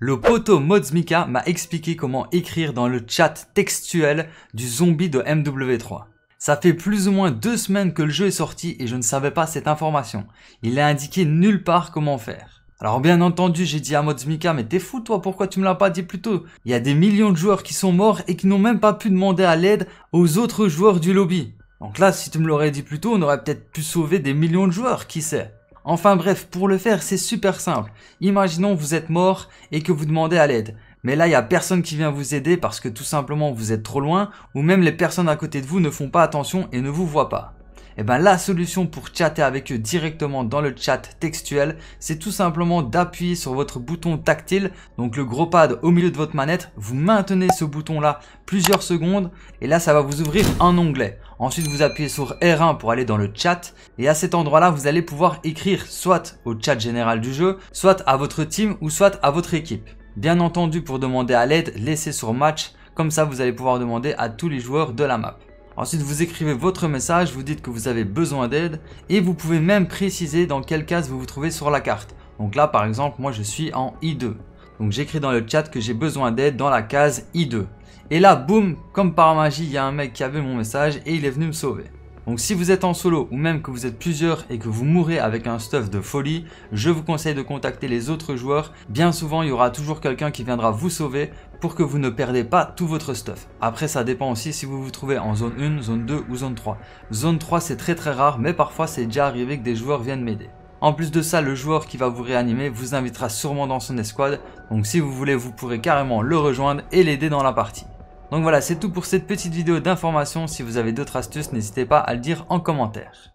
Le poteau Modzmika m'a expliqué comment écrire dans le chat textuel du zombie de MW3. Ça fait plus ou moins deux semaines que le jeu est sorti et je ne savais pas cette information. Il a indiqué nulle part comment faire. Alors bien entendu, j'ai dit à Modzmika, mais t'es fou toi, pourquoi tu me l'as pas dit plus tôt Il y a des millions de joueurs qui sont morts et qui n'ont même pas pu demander à l'aide aux autres joueurs du lobby. Donc là, si tu me l'aurais dit plus tôt, on aurait peut-être pu sauver des millions de joueurs, qui sait Enfin bref, pour le faire, c'est super simple. Imaginons vous êtes mort et que vous demandez à l'aide. Mais là, il n'y a personne qui vient vous aider parce que tout simplement vous êtes trop loin ou même les personnes à côté de vous ne font pas attention et ne vous voient pas. Et eh bien la solution pour chatter avec eux directement dans le chat textuel, c'est tout simplement d'appuyer sur votre bouton tactile, donc le gros pad au milieu de votre manette, vous maintenez ce bouton là plusieurs secondes et là ça va vous ouvrir un onglet. Ensuite, vous appuyez sur R1 pour aller dans le chat. Et à cet endroit-là, vous allez pouvoir écrire soit au chat général du jeu, soit à votre team ou soit à votre équipe. Bien entendu, pour demander à l'aide, laissez sur match. Comme ça, vous allez pouvoir demander à tous les joueurs de la map. Ensuite, vous écrivez votre message, vous dites que vous avez besoin d'aide et vous pouvez même préciser dans quelle case vous vous trouvez sur la carte. Donc là, par exemple, moi, je suis en I2. Donc j'écris dans le chat que j'ai besoin d'aide dans la case I2. Et là, boum, comme par magie, il y a un mec qui avait mon message et il est venu me sauver. Donc si vous êtes en solo ou même que vous êtes plusieurs et que vous mourrez avec un stuff de folie, je vous conseille de contacter les autres joueurs. Bien souvent, il y aura toujours quelqu'un qui viendra vous sauver pour que vous ne perdez pas tout votre stuff. Après, ça dépend aussi si vous vous trouvez en zone 1, zone 2 ou zone 3. Zone 3, c'est très très rare, mais parfois c'est déjà arrivé que des joueurs viennent m'aider. En plus de ça, le joueur qui va vous réanimer vous invitera sûrement dans son escouade, donc si vous voulez, vous pourrez carrément le rejoindre et l'aider dans la partie. Donc voilà, c'est tout pour cette petite vidéo d'information. Si vous avez d'autres astuces, n'hésitez pas à le dire en commentaire.